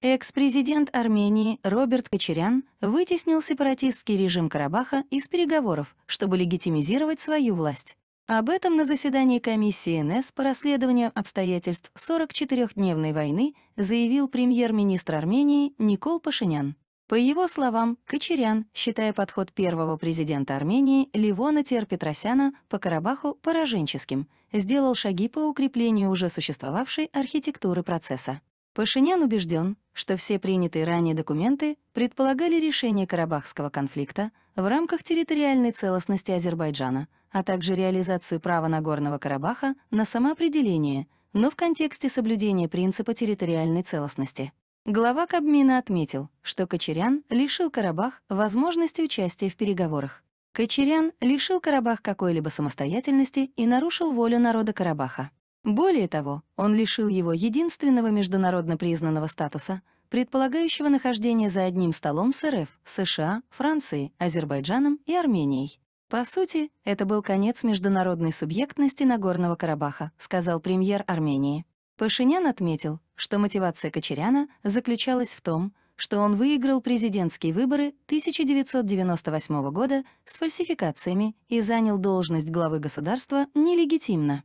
Экс-президент Армении Роберт Кочерян вытеснил сепаратистский режим Карабаха из переговоров, чтобы легитимизировать свою власть. Об этом на заседании комиссии НС по расследованию обстоятельств 44-дневной войны заявил премьер-министр Армении Никол Пашинян. По его словам, Кочерян, считая подход первого президента Армении Ливона Терпетросяна по Карабаху пораженческим, сделал шаги по укреплению уже существовавшей архитектуры процесса. Пашинян убежден, что все принятые ранее документы предполагали решение Карабахского конфликта в рамках территориальной целостности Азербайджана, а также реализацию права Нагорного Карабаха на самоопределение, но в контексте соблюдения принципа территориальной целостности. Глава Кабмина отметил, что Кочерян лишил Карабах возможности участия в переговорах. Кочерян лишил Карабах какой-либо самостоятельности и нарушил волю народа Карабаха. Более того, он лишил его единственного международно признанного статуса, предполагающего нахождение за одним столом с РФ, США, Францией, Азербайджаном и Арменией. По сути, это был конец международной субъектности Нагорного Карабаха, сказал премьер Армении. Пашинян отметил, что мотивация Кочеряна заключалась в том, что он выиграл президентские выборы 1998 года с фальсификациями и занял должность главы государства нелегитимно.